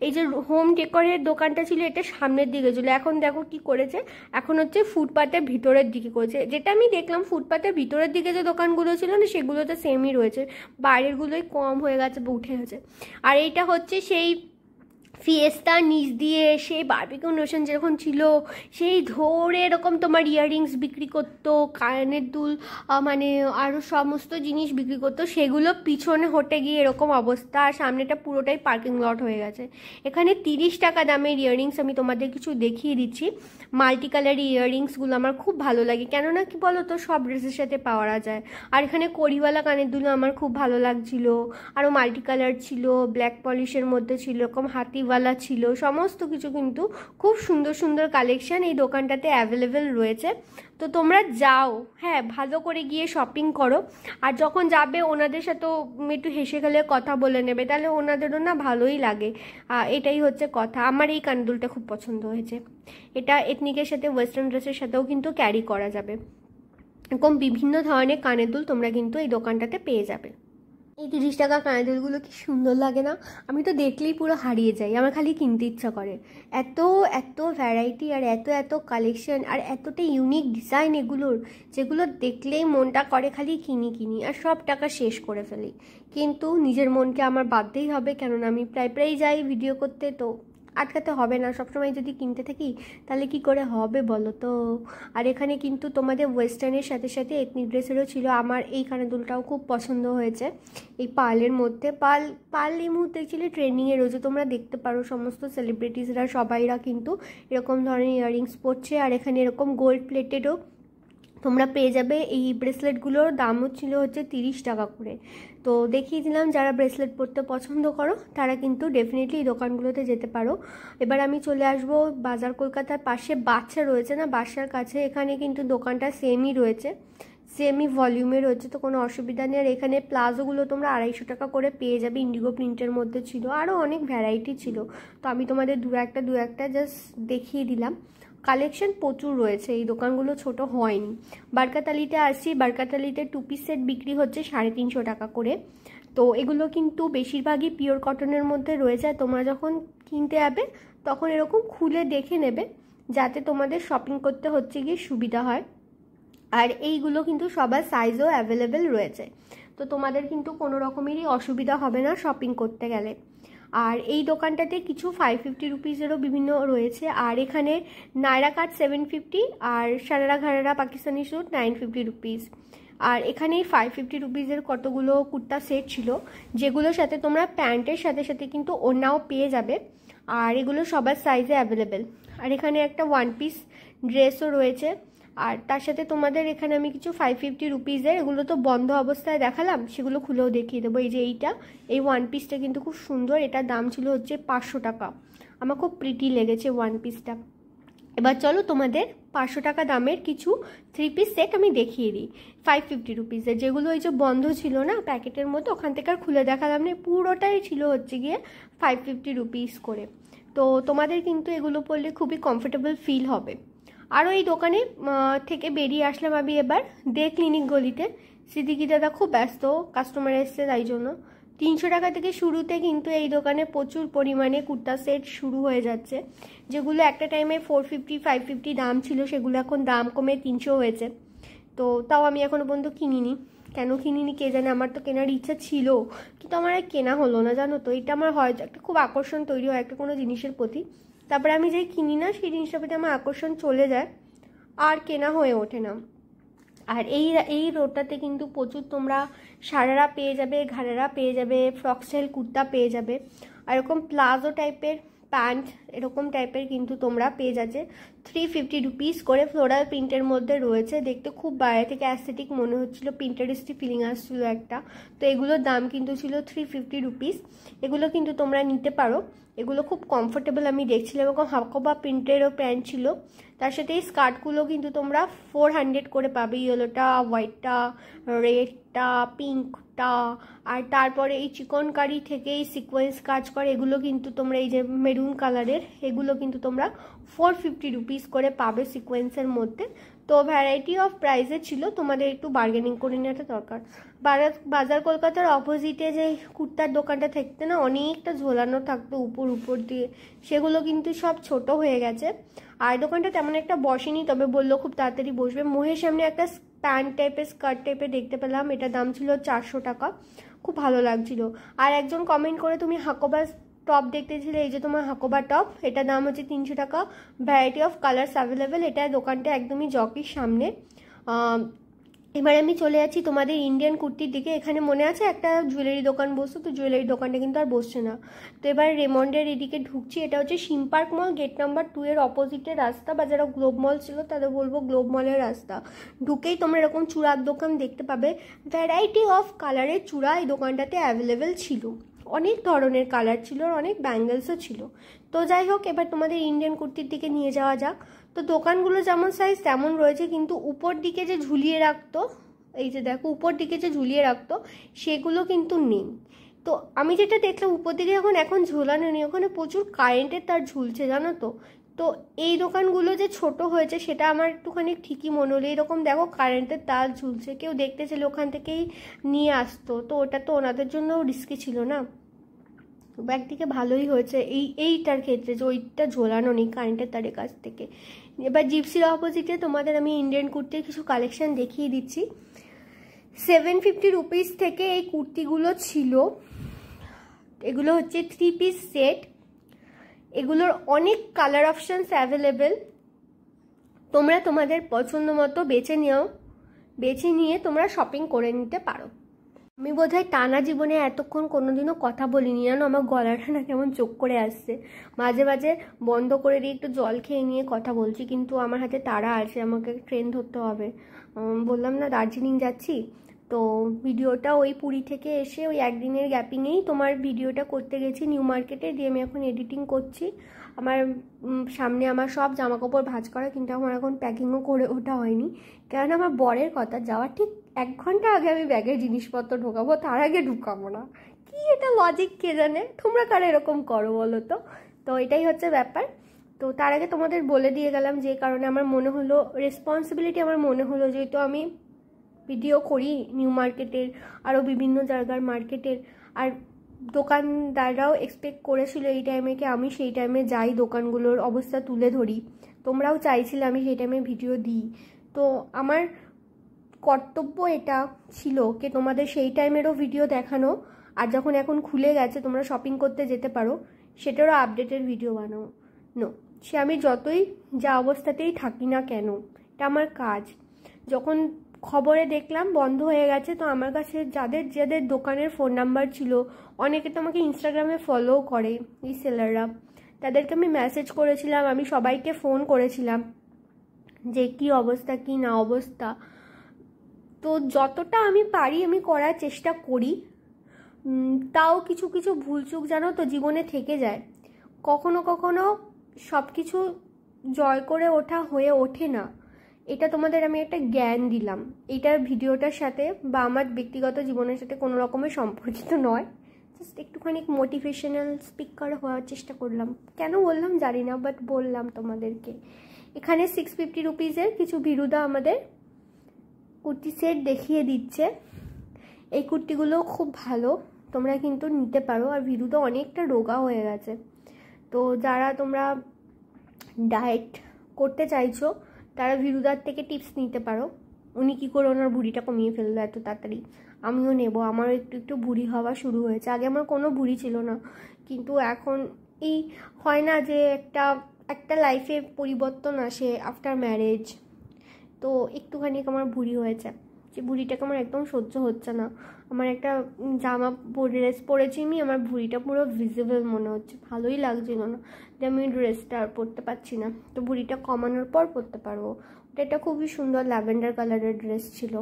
এই যে হোম ডেকোরের দোকানটা ছিল এটা সামনের দিকে ছিল এখন দেখো কি করেছে এখন হচ্ছে ফুটপাতের ভিতরের দিকে করেছে যেটা আমি দেখলাম ফুটপাতের ভিতরের দিকে যে দোকানগুলো ছিল না সেগুলোতে সেমই রয়েছে বাইরেরগুলোই কম হয়ে গেছে উঠে গেছে আর এইটা হচ্ছে সেই ফিয়েস্তার নিচ দিয়ে সেই বার্বিক নোশন যেরকম ছিল সেই ধরে এরকম তোমার ইয়াররিংস বিক্রি করতো কানের দুল মানে আরও সমস্ত জিনিস বিক্রি করতো সেগুলো পিছনে হটে গিয়ে এরকম অবস্থা আর সামনেটা পুরোটাই পার্কিং লট হয়ে গেছে এখানে তিরিশ টাকা দামের ইয়াররিংস আমি তোমাদের কিছু দেখিয়ে দিচ্ছি মাল্টি কালার ইয়াররিংসগুলো আমার খুব ভালো লাগে কেননা কি বলো তো সব ড্রেসের সাথে পাওয়া যায় আর এখানে করিওয়ালা কানের দুলো আমার খুব ভালো লাগছিল আরও মাল্টি কালার ছিল ব্ল্যাক পলিশের মধ্যে ছিল এরকম হাতিওয়ালা ছিল সমস্ত কিছু কিন্তু খুব সুন্দর সুন্দর কালেকশান এই দোকানটাতে অ্যাভেলেবেল রয়েছে তো তোমরা যাও হ্যাঁ ভালো করে গিয়ে শপিং করো আর যখন যাবে ওনাদের সাথেও একটু হেসে গেলে কথা বলে নেবে তাহলে ওনাদেরও না ভালোই লাগে এটাই হচ্ছে কথা আমার এই কানদুলটা খুব পছন্দ হয়েছে এটা এথনিকের সাথে ওয়েস্টার্ন ড্রেসের সাথেও কিন্তু ক্যারি করা যাবে এরকম বিভিন্ন ধরনের কানের দুল তোমরা কিন্তু এই দোকানটাতে পেয়ে যাবে এই তিরিশ টাকা কানের দুলগুলো কি সুন্দর লাগে না আমি তো দেখলেই পুরো হারিয়ে যাই আমার খালি কিনতে ইচ্ছা করে এত এত ভ্যারাইটি আর এত এত কালেকশন আর এতটা ইউনিক ডিজাইন এগুলোর যেগুলো দেখলেই মনটা করে খালি কিনি কিনি আর সব টাকা শেষ করে ফেলি কিন্তু নিজের মনকে আমার বাদতেই হবে কেননা আমি প্রায় প্রায় যাই ভিডিও করতে তো আটকাতে হবে না সবসময় যদি কিনতে থাকি তাহলে কি করে হবে বলো তো আর এখানে কিন্তু তোমাদের ওয়েস্টার্নের সাথে সাথে এথনিক ড্রেসেরও ছিল আমার এই কানাদুলটাও খুব পছন্দ হয়েছে এই পার্লের মধ্যে পাল পাল এই মুহূর্তে অ্যাকচুয়ালি ট্রেন্ডিংয়ে রয়েছে তোমরা দেখতে পারো সমস্ত সেলিব্রিটিসরা সবাইরা কিন্তু এরকম ধরনের ইয়াররিংস পরছে আর এখানে এরকম গোল্ড প্লেটেডও তোমরা পেয়ে যাবে এই ব্রেসলেটগুলোর দামও ছিল হচ্ছে তিরিশ টাকা করে তো দেখিয়েছিলাম যারা ব্রেসলেট পরতে পছন্দ করো তারা কিন্তু ডেফিনেটলি এই দোকানগুলোতে যেতে পারো এবার আমি চলে আসব বাজার কলকাতার পাশে বাচ্চা রয়েছে না বাসার কাছে এখানে কিন্তু দোকানটা সেমই রয়েছে সেমই ভলিউমে রয়েছে তো কোনো অসুবিধা নেই আর এখানে প্লাজোগুলো তোমরা আড়াইশো টাকা করে পেয়ে যাবে ইন্ডিগো প্রিন্টের মধ্যে ছিল আরও অনেক ভ্যারাইটি ছিল তো আমি তোমাদের দু একটা দু একটা জাস্ট দেখিয়ে দিলাম কালেকশন প্রচুর রয়েছে এই দোকানগুলো ছোট হয়নি বারকাতালিতে আসছি বারকাতালিতে টু পিস সেট বিক্রি হচ্ছে সাড়ে তিনশো টাকা করে তো এগুলো কিন্তু বেশিরভাগই পিওর কটনের মধ্যে রয়েছে তোমরা যখন কিনতে যাবে তখন এরকম খুলে দেখে নেবে যাতে তোমাদের শপিং করতে হচ্ছে গিয়ে সুবিধা হয় আর এইগুলো কিন্তু সবার সাইজও অ্যাভেলেবেল রয়েছে তো তোমাদের কিন্তু কোনো রকমেরই অসুবিধা হবে না শপিং করতে গেলে আর এই দোকানটাতে কিছু ফাইভ ফিফটি রুপিজেরও বিভিন্ন রয়েছে আর এখানে নায়রা কাট সেভেন ফিফটি আর sharara gharara Pakistani suit nine fifty rupees আর এখানে এই ফাইভ ফিফটি রুপিজের কতগুলো কুর্তা সেট ছিল যেগুলোর সাথে তোমরা প্যান্টের সাথে সাথে কিন্তু ওনাও পেয়ে যাবে আর এগুলো সবার সাইজে অ্যাভেলেবেল আর এখানে একটা ওয়ান পিস ড্রেসও রয়েছে আর তার সাথে তোমাদের এখানে আমি কিছু ফাইভ ফিফটি রুপিজের এগুলো তো বন্ধ অবস্থায় দেখালাম সেগুলো খুলেও দেখিয়ে দেবো এই যে এইটা এই ওয়ান পিসটা কিন্তু খুব সুন্দর এটার দাম ছিল হচ্ছে পাঁচশো টাকা আমার খুব প্রিটি লেগেছে ওয়ান পিসটা এবার চলো তোমাদের পাঁচশো টাকা দামের কিছু থ্রি পিস সেট আমি দেখিয়ে দিই ফাইভ ফিফটি রুপিসের যেগুলো ওই যে বন্ধ ছিল না প্যাকেটের মতো ওখান থেকে আর খুলে দেখালাম না পুরোটাই ছিল হচ্ছে গিয়ে ফাইভ ফিফটি রুপিস করে তো তোমাদের কিন্তু এগুলো পড়লে খুবই কমফোর্টেবল ফিল হবে আরও এই দোকানে থেকে বেরিয়ে আসলাম আমি এবার দে ক্লিনিক গলিতে সিদ্দিকি দাদা খুব ব্যস্ত কাস্টমার এসছে তাই জন্য তিনশো টাকা থেকে শুরুতে কিন্তু এই দোকানে প্রচুর পরিমাণে কুর্তা সেট শুরু হয়ে যাচ্ছে যেগুলো একটা টাইমে ফোর ফিফটি ফাইভ ফিফটি দাম ছিল সেগুলো এখন দাম কমে তিনশো হয়েছে তো তাও আমি এখনও পর্যন্ত কিনিনি কেন কিনিনি কে জানে আমার তো কেনার ইচ্ছা ছিল কিন্তু আমার আর কেনা হলো না জানো তো এটা আমার হয় একটা খুব আকর্ষণ তৈরি হয় একটা কোনো জিনিসের প্রতি তারপরে আমি যেই কিনি না সেই জিনিসটার প্রতি আমার আকর্ষণ চলে যায় আর কেনা হয়ে ওঠে না আর এই এই রোডটাতে কিন্তু প্রচুর তোমরা সারারা পেয়ে যাবে ঘাড়ারা পেয়ে যাবে ফ্রকসেল কুর্তা পেয়ে যাবে আর এরকম প্লাজো টাইপের প্যান্ট এরকম টাইপের কিন্তু তোমরা পেয়ে যাচ্ছে থ্রি ফিফটি রুপিস করে ফ্লোরাল প্রিন্টের মধ্যে রয়েছে দেখতে খুব বাইরে থেকে অ্যাসেটিক মনে হচ্ছিল প্রিন্টারিস্টি ফিলিং আসছিলো একটা তো এগুলোর দাম কিন্তু ছিল থ্রি ফিফটি রুপিস এগুলো কিন্তু তোমরা নিতে পারো এগুলো খুব কমফোর্টেবল আমি দেখছিলাম এবং হাকোবা প্রিন্টেরও প্যান্ট ছিল তার সাথে এই স্কার্টগুলো কিন্তু তোমরা ফোর হান্ড্রেড করে পাবে ইয়েলোটা হোয়াইটটা রেডটা পিঙ্কটা আর তারপরে এই চিকনকারি থেকে এই সিকোয়েন্স কাজ করে এগুলো কিন্তু তোমরা এই যে মেরুন কালারের এগুলো কিন্তু তোমরা ফোর ফিফটি রুপিস করে পাবে সিকোয়েন্সের মধ্যে তো ভ্যারাইটি অফ প্রাইসে ছিল তোমাদের একটু বার্গেনিং করে নেওয়াটা দরকার বাজার কলকাতার অপোজিটে যে কুর্তার দোকানটা থাকতে না অনেকটা ঝোলানো থাকতো উপর উপর দিয়ে সেগুলো কিন্তু সব ছোট হয়ে গেছে আর দোকানটা তেমন একটা বসেনি তবে বললো খুব তাড়াতাড়ি বসবে মোহের সামনে একটা প্যান্ট টাইপের স্কার্ট টাইপের দেখতে পেলাম এটা দাম ছিল চারশো টাকা খুব ভালো লাগছিল আর একজন কমেন্ট করে তুমি হাকোবাস টপ দেখতেছিলে এই যে তোমার হাকোবা টপ এটা দাম হচ্ছে তিনশো টাকা ভ্যারাইটি অফ কালার্স অ্যাভেলেবেল এটা দোকানটা একদমই জকির সামনে এবার আমি চলে যাচ্ছি তোমাদের ইন্ডিয়ান কুর্তির দিকে এখানে মনে আছে একটা জুয়েলারি দোকান বসতো তো জুয়েলারি দোকানটা কিন্তু আর বসছে না তো এবার রেমন্ডের এদিকে ঢুকছি এটা হচ্ছে শিমপার্ক মল গেট নাম্বার টু এর অপোজিটে রাস্তা বা যারা গ্লোব মল ছিল তাদের বলবো গ্লোব মলের রাস্তা ঢুকেই তোমরা এরকম চূড়ার দোকান দেখতে পাবে ভ্যারাইটি অফ কালারের চূড়া এই দোকানটাতে অ্যাভেলেবেল ছিল অনেক ধরনের কালার ছিল আর অনেক ব্যাঙ্গেলসও ছিল তো যাই হোক এবার তোমাদের ইন্ডিয়ান কুর্তির দিকে নিয়ে যাওয়া যাক তো দোকানগুলো যেমন সাইজ তেমন রয়েছে কিন্তু উপর দিকে যে ঝুলিয়ে রাখতো এই যে দেখো উপর দিকে যে ঝুলিয়ে রাখতো সেগুলো কিন্তু নেই তো আমি যেটা দেখলাম উপর দিকে এখন এখন ঝোলানো নেই ওখানে প্রচুর কারেন্টের তার ঝুলছে জানো তো তো এই দোকানগুলো যে ছোট হয়েছে সেটা আমার একটুখানি ঠিকই মনে হলো এরকম দেখো কারেন্টের তার ঝুলছে কেউ দেখতে চাইলে ওখান থেকেই নিয়ে আসতো তো ওটা তো ওনাদের জন্য রিস্কি ছিল না একদিকে ভালোই হয়েছে এই এইটার ক্ষেত্রে যে ওইটা ঝোলানো নেই কারেন্টের তারের কাছ থেকে এবার জিপসির অপোজিটে তোমাদের আমি ইন্ডিয়ান কুর্তির কিছু কালেকশান দেখিয়ে দিচ্ছি সেভেন ফিফটি রুপিস থেকে এই কুর্তিগুলো ছিল এগুলো হচ্ছে থ্রি পিস সেট এগুলোর অনেক কালার অপশানস অ্যাভেলেবেল তোমরা তোমাদের পছন্দ মতো বেছে নিও বেছে নিয়ে তোমরা শপিং করে নিতে পারো আমি বোধহয় টানা জীবনে এতক্ষণ কোনোদিনও কথা বলিনি জানো আমার গলাটা না কেমন চোখ করে আসছে মাঝে মাঝে বন্ধ করে দিয়ে একটু জল খেয়ে নিয়ে কথা বলছি কিন্তু আমার হাতে তারা আছে আমাকে ট্রেন ধরতে হবে বললাম না দার্জিলিং যাচ্ছি তো ভিডিওটা ওই পুরী থেকে এসে ওই একদিনের গ্যাপিংয়েই তোমার ভিডিওটা করতে গেছি নিউ মার্কেটে দিয়ে আমি এখন এডিটিং করছি আমার সামনে আমার সব জামাকাপড় ভাজ করা কিন্তু আমার এখন প্যাকিংও করে ওঠা হয়নি কেননা আমার বরের কথা যাওয়ার ঠিক এক ঘন্টা আগে আমি ব্যাগের জিনিসপত্র ঢোকাবো তার আগে ঢুকাবো না কি এটা লজিক কে জানে তোমরা কারা এরকম করো বলো তো তো এটাই হচ্ছে ব্যাপার তো তার আগে তোমাদের বলে দিয়ে গেলাম যে কারণে আমার মনে হলো রেসপন্সিবিলিটি আমার মনে হলো যেহেতু আমি ভিডিও করি নিউ মার্কেটের আরও বিভিন্ন জায়গার মার্কেটের আর দোকানদাররাও এক্সপেক্ট করেছিল এই টাইমে কি আমি সেই টাইমে যাই দোকানগুলোর অবস্থা তুলে ধরি তোমরাও চাইছিলে আমি সেই টাইমে ভিডিও দিই তো আমার কর্তব্য এটা ছিল যে তোমাদের সেই টাইমেরও ভিডিও দেখানো আর যখন এখন খুলে গেছে তোমরা শপিং করতে যেতে পারো সেটারও আপডেটের ভিডিও বানাও নো সে আমি যতই যা অবস্থাতেই থাকি না কেন এটা আমার কাজ যখন খবরে দেখলাম বন্ধ হয়ে গেছে তো আমার কাছে যাদের যাদের দোকানের ফোন নাম্বার ছিল অনেকে তো আমাকে ইনস্টাগ্রামে ফলো করে এই সেলাররা তাদেরকে আমি মেসেজ করেছিলাম আমি সবাইকে ফোন করেছিলাম যে কি অবস্থা কি না অবস্থা তো যতটা আমি পারি আমি করার চেষ্টা করি তাও কিছু কিছু ভুলচুক জানো তো জীবনে থেকে যায় কখনো কখনো সব কিছু জয় করে ওঠা হয়ে ওঠে না এটা তোমাদের আমি একটা জ্ঞান দিলাম এটার ভিডিওটার সাথে বা আমার ব্যক্তিগত জীবনের সাথে কোনো রকমের সম্পর্কিত নয় জাস্ট একটুখানি মোটিভেশনাল স্পিকার হওয়ার চেষ্টা করলাম কেন বললাম জানি না বাট বললাম তোমাদেরকে এখানে সিক্স ফিফটি রুপিজের কিছু বিরুদা আমাদের কুর্তি সেট দেখিয়ে দিচ্ছে এই কুর্তিগুলো খুব ভালো তোমরা কিন্তু নিতে পারো আর বিরুদা অনেকটা রোগা হয়ে গেছে তো যারা তোমরা ডায়েট করতে চাইছো তারা ভিরুদার থেকে টিপস নিতে পারো উনি কী করে ওনার ভুঁড়িটা কমিয়ে ফেললো এত তাড়াতাড়ি আমিও নেব আমারও একটু একটু ভুঁড়ি হওয়া শুরু হয়েছে আগে আমার কোনো ভুঁড়ি ছিল না কিন্তু এখন এই হয় না যে একটা একটা লাইফে পরিবর্তন আসে আফটার ম্যারেজ তো একটুখানি আমার ভুঁড়ি হয়েছে যে ভুঁড়িটাকে আমার একদম সহ্য হচ্ছে না আমার একটা জামা ড্রেস পরেছি আমি আমার ভুঁড়িটা পুরো ভিজিবল মনে হচ্ছে ভালোই লাগছিল না যে আমি ড্রেসটা আর পরতে পারছি না তো ভুঁড়িটা কমানোর পর পরতে পারবো ওটা একটা খুবই সুন্দর ল্যাভেন্ডার কালারের ড্রেস ছিল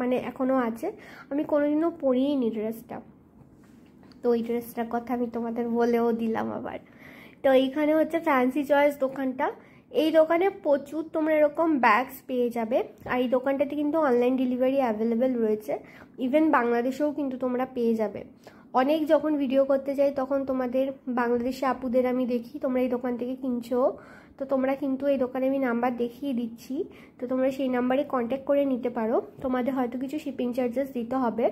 মানে এখনও আছে আমি কোনোদিনও নি ড্রেসটা তো ওই ড্রেসটার কথা আমি তোমাদের বলেও দিলাম আবার তো এইখানে হচ্ছে ফ্যান্সি চয়েস দোকানটা এই দোকানে প্রচুর তোমরা এরকম ব্যাগস পেয়ে যাবে আর এই দোকানটাতে কিন্তু অনলাইন ডেলিভারি অ্যাভেলেবেল রয়েছে ইভেন বাংলাদেশেও কিন্তু তোমরা পেয়ে যাবে অনেক যখন ভিডিও করতে যাই তখন তোমাদের বাংলাদেশে আপুদের আমি দেখি তোমরা এই দোকান থেকে কিনছো তো তোমরা কিন্তু এই দোকানে আমি নাম্বার দেখিয়ে দিচ্ছি তো তোমরা সেই নাম্বারে কন্ট্যাক্ট করে নিতে পারো তোমাদের হয়তো কিছু শিপিং চার্জেস দিতে হবে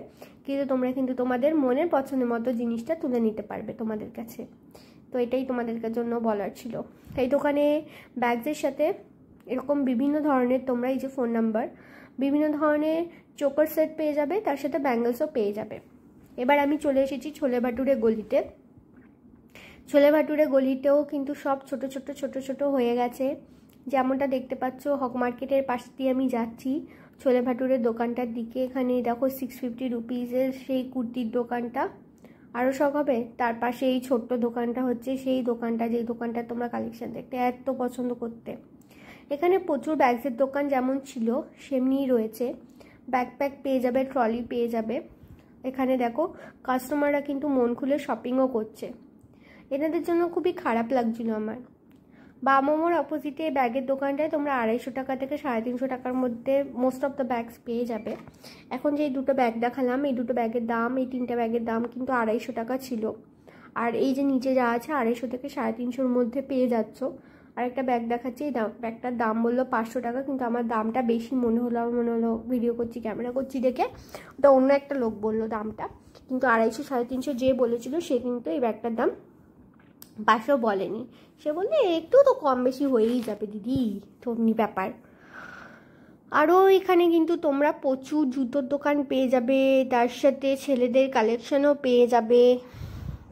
কিন্তু তোমরা কিন্তু তোমাদের মনের পছন্দের মতো জিনিসটা তুলে নিতে পারবে তোমাদের কাছে তো এটাই তোমাদের জন্য বলার ছিল এই দোকানে ব্যাগসের সাথে এরকম বিভিন্ন ধরনের তোমরা এই যে ফোন নাম্বার বিভিন্ন ধরনের চোকার সেট পেয়ে যাবে তার সাথে ব্যাঙ্গলসও পেয়ে যাবে এবার আমি চলে এসেছি ছোলে ভাটুরে গলিতে ছোলে ভাটুরে গলিতেও কিন্তু সব ছোট ছোট ছোট ছোট হয়ে গেছে যেমনটা দেখতে পাচ্ছ হক মার্কেটের পাশ দিয়ে আমি যাচ্ছি ছোলে ভাটুরের দোকানটার দিকে এখানে দেখো সিক্স ফিফটি রুপিজের সেই কুর্তির দোকানটা আরও শখ হবে তার পাশে এই ছোট্ট দোকানটা হচ্ছে সেই দোকানটা যেই দোকানটা তোমরা কালেকশান দেখতে এত পছন্দ করতে এখানে প্রচুর ব্যাগসের দোকান যেমন ছিল সেমনিই রয়েছে ব্যাকপ্যাক পেয়ে যাবে ট্রলি পেয়ে যাবে এখানে দেখো কাস্টমাররা কিন্তু মন খুলে শপিংও করছে এনাদের জন্য খুবই খারাপ লাগছিল আমার মোমোর অপোজিটে এই ব্যাগের দোকানটায় তোমরা আড়াইশো টাকা থেকে সাড়ে তিনশো টাকার মধ্যে মোস্ট অফ দ্য ব্যাগস পেয়ে যাবে এখন যে দুটো ব্যাগ দেখালাম এই দুটো ব্যাগের দাম এই তিনটা ব্যাগের দাম কিন্তু আড়াইশো টাকা ছিল আর এই যে নিচে যা আছে আড়াইশো থেকে সাড়ে তিনশোর মধ্যে পেয়ে যাচ্ছ আর একটা ব্যাগ দেখাচ্ছে এই ব্যাগটার দাম বললো পাঁচশো টাকা কিন্তু আমার দামটা বেশি মনে হলো আমার মনে হলো ভিডিও করছি ক্যামেরা করছি দেখে ওটা অন্য একটা লোক বললো দামটা কিন্তু আড়াইশো সাড়ে তিনশো যে বলেছিল সে কিন্তু এই ব্যাগটার দাম বাসও বলেনি সে বললে একটু তো কম বেশি হয়েই যাবে দিদি তমনি ব্যাপার আরও এখানে কিন্তু তোমরা প্রচুর জুতোর দোকান পেয়ে যাবে তার সাথে ছেলেদের কালেকশনও পেয়ে যাবে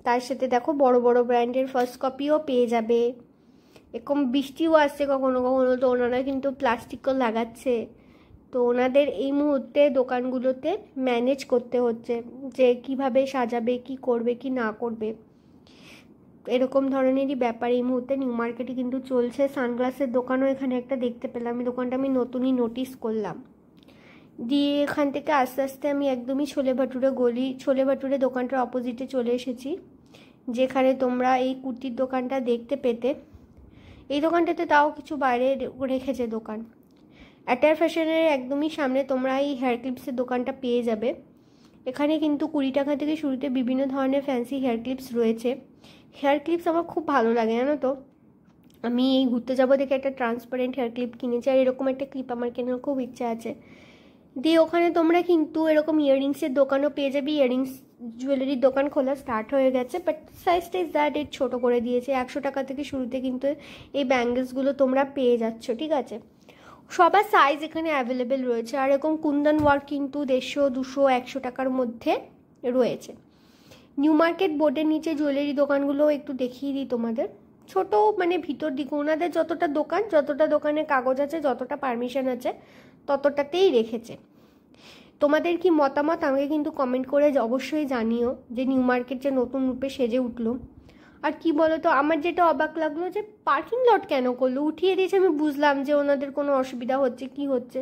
তার সাথে দেখো বড় বড় ব্র্যান্ডের ফার্স্ট কপিও পেয়ে যাবে এরকম বৃষ্টিও আসছে কখনো কখনো তো ওনারা কিন্তু প্লাস্টিকও লাগাচ্ছে তো ওনাদের এই মুহূর্তে দোকানগুলোতে ম্যানেজ করতে হচ্ছে যে কিভাবে সাজাবে কি করবে কি না করবে এরকম ধরনেরই ব্যাপার এই মুহূর্তে নিউ মার্কেটে কিন্তু চলছে সানগ্লাসের দোকানও এখানে একটা দেখতে পেলাম এই দোকানটা আমি নতুনই নোটিস করলাম দিয়ে এখান থেকে আস্তে আস্তে আমি একদমই ছোলে ভাটুরে গলি ছোলে ভাটুরে দোকানটার অপোজিটে চলে এসেছি যেখানে তোমরা এই কুর্তির দোকানটা দেখতে পেতে এই দোকানটাতে তাও কিছু বাইরে রেখেছে দোকান অ্যাটার ফ্যাশনের একদমই সামনে তোমরা এই হেয়ার ক্লিপসের দোকানটা পেয়ে যাবে এখানে কিন্তু কুড়ি টাকা থেকে শুরুতে বিভিন্ন ধরনের ফ্যান্সি হেয়ার ক্লিপস রয়েছে হেয়ার ক্লিপস আমার খুব ভালো লাগে জানো তো আমি এই ঘুরতে যাবো দেখে একটা ট্রান্সপারেন্ট হেয়ার ক্লিপ কিনেছি আর এরকম একটা ক্লিপ আমার কেনার খুব ইচ্ছা আছে দিয়ে ওখানে তোমরা কিন্তু এরকম ইয়াররিংসের দোকানও পেয়ে যাবি ইয়াররিংস জুয়েলারির দোকান খোলা স্টার্ট হয়ে গেছে বাট সাইজটা ইজ দ্যাট এর ছোটো করে দিয়েছে একশো টাকা থেকে শুরুতে কিন্তু এই ব্যাঙ্গেলসগুলো তোমরা পেয়ে যাচ্ছ ঠিক আছে সবার সাইজ এখানে অ্যাভেলেবেল রয়েছে আর এরকম কুন্দন ওয়ার্ক কিন্তু দেড়শো দুশো একশো টাকার মধ্যে রয়েছে নিউ মার্কেট বোর্ডের নিচে জুয়েলারি দোকানগুলো একটু দেখিয়ে দিই তোমাদের ছোট মানে ভিতর দিকে ওনাদের যতটা দোকান যতটা দোকানে কাগজ আছে যতটা পারমিশন আছে ততটাতেই রেখেছে তোমাদের কি মতামত আমাকে কিন্তু কমেন্ট করে অবশ্যই জানিও যে নিউ মার্কেট যে নতুন রূপে সেজে উঠলো আর কি বলো তো আমার যেটা অবাক লাগলো যে পার্কিং লট কেন করলো উঠিয়ে দিয়েছে আমি বুঝলাম যে ওনাদের কোনো অসুবিধা হচ্ছে কি হচ্ছে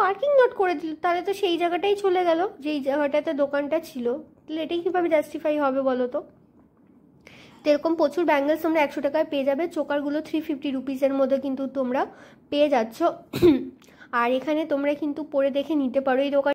পার্কিং লট করে দিল তাহলে তো সেই জায়গাটাই চলে গেল যেই জায়গাটাতে দোকানটা ছিল তাহলে এটাই কীভাবে জাস্টিফাই হবে বলো তো এরকম প্রচুর ব্যাঙ্গেলস তোমরা একশো টাকায় পেয়ে যাবে চোকারগুলো থ্রি ফিফটি রুপিসের মধ্যে কিন্তু তোমরা পেয়ে যাচ্ছ আর এখানে তোমরা কিন্তু পরে দেখে নিতে পারো এই দোকান